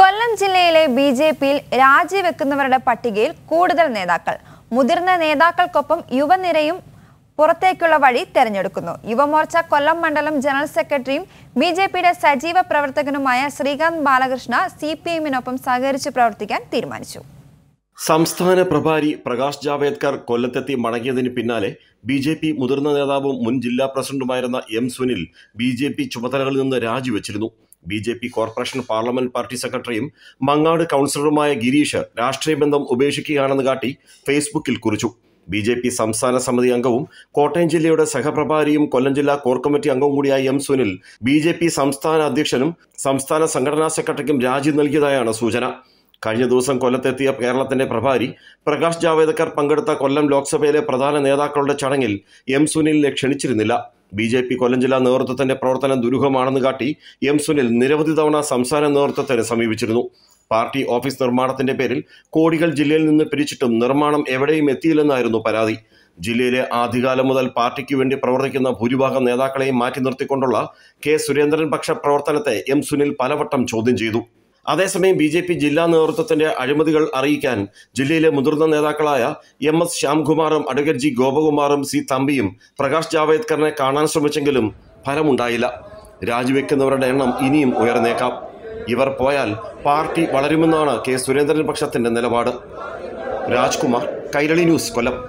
കൊല്ലം ജില്ലയിലെ B J പിയിൽ രാജിവെക്കുന്നവരുടെ പട്ടികയിൽ കൂടുതൽ നേതാക്കൾ മുതിർന്ന നേതാക്കൾക്കൊപ്പം യുവനിരയും പുറത്തേക്കുള്ള വഴി തെരഞ്ഞെടുക്കുന്നു യുവമോർച്ച കൊല്ലം മണ്ഡലം ജനറൽ സെക്രട്ടറിയും ബി ജെ പിയുടെ സജീവ പ്രവർത്തകനുമായ ശ്രീകാന്ത് ബാലകൃഷ്ണ സി പി എമ്മിനൊപ്പം സഹകരിച്ച് പ്രവർത്തിക്കാൻ തീരുമാനിച്ചു സംസ്ഥാന പ്രഭാരി പ്രകാശ് ജാവേദ്കർ കൊല്ലത്തെത്തി മടങ്ങിയതിന് പിന്നാലെ ബി ജെ പി മുതിർന്ന നേതാവും മുൻ ജില്ലാ പ്രസിഡന്റുമായിരുന്ന M Sunil B J P ചുമതലകളിൽ നിന്ന് രാജിവെച്ചിരുന്നു B J P corporation parliament party സെക്രട്ടറിയും മങ്ങാട് കൗൺസിലറുമായ ഗിരീഷ് രാഷ്ട്രീയ ബന്ധം ഉപേക്ഷിക്കുകയാണെന്ന് കാട്ടി ഫേസ്ബുക്കിൽ കുറിച്ചു ബി ജെ പി സംസ്ഥാന സമിതി അംഗവും കോട്ടയം ജില്ലയുടെ സഹപ്രഭാരിയും കൊല്ലം ജില്ലാ കോർ കമ്മിറ്റി അംഗവും കൂടിയായ M Sunil B J P സംസ്ഥാന അധ്യക്ഷനും സംസ്ഥാന സംഘടനാ സെക്രട്ടറിക്കും രാജി നൽകിയതായാണ് സൂചന കഴിഞ്ഞ ദിവസം കൊല്ലത്തെത്തിയ കേരളത്തിന്റെ പ്രഭാരി പ്രകാശ് ജാവേദ്കർ പങ്കെടുത്ത കൊല്ലം ലോക്സഭയിലെ പ്രധാന നേതാക്കളുടെ ചടങ്ങിൽ എം സുനിലിനെ ക്ഷണിച്ചിരുന്നില്ല ബി ജെ പി കൊല്ലം ജില്ലാ നേതൃത്വത്തിന്റെ പ്രവർത്തനം ദുരൂഹമാണെന്ന് കാട്ടി എം സുനിൽ നിരവധി തവണ സംസ്ഥാന നേതൃത്വത്തിന് സമീപിച്ചിരുന്നു പാർട്ടി ഓഫീസ് നിർമ്മാണത്തിന്റെ പേരിൽ കോടികൾ ജില്ലയിൽ നിന്ന് പിരിച്ചിട്ടും നിർമ്മാണം എവിടെയും എത്തിയില്ലെന്നായിരുന്നു പരാതി ജില്ലയിലെ ആദ്യകാലം മുതൽ പാർട്ടിക്ക് വേണ്ടി പ്രവർത്തിക്കുന്ന ഭൂരിഭാഗം നേതാക്കളെയും മാറ്റി നിർത്തിക്കൊണ്ടുള്ള കെ സുരേന്ദ്രൻ പക്ഷ പ്രവർത്തനത്തെ എം സുനിൽ പലവട്ടം ചോദ്യം ചെയ്തു അതേസമയം ബി ജെ പി ജില്ലാ നേതൃത്വത്തിന്റെ അഴിമതികൾ അറിയിക്കാൻ ജില്ലയിലെ മുതിർന്ന നേതാക്കളായ എം എസ് ശ്യാംകുമാറും അഡ്വക്കേറ്റ് ഗോപകുമാറും സി തമ്പിയും പ്രകാശ് ജാവേദ്കറിനെ കാണാൻ ശ്രമിച്ചെങ്കിലും ഫലമുണ്ടായില്ല രാജിവെക്കുന്നവരുടെ എണ്ണം ഇനിയും ഉയർന്നേക്കാം ഇവർ പോയാൽ പാർട്ടി വളരുമെന്നാണ് കെ സുരേന്ദ്രൻ പക്ഷത്തിന്റെ നിലപാട് രാജ്കുമാർ കൈരളി ന്യൂസ് കൊല്ലം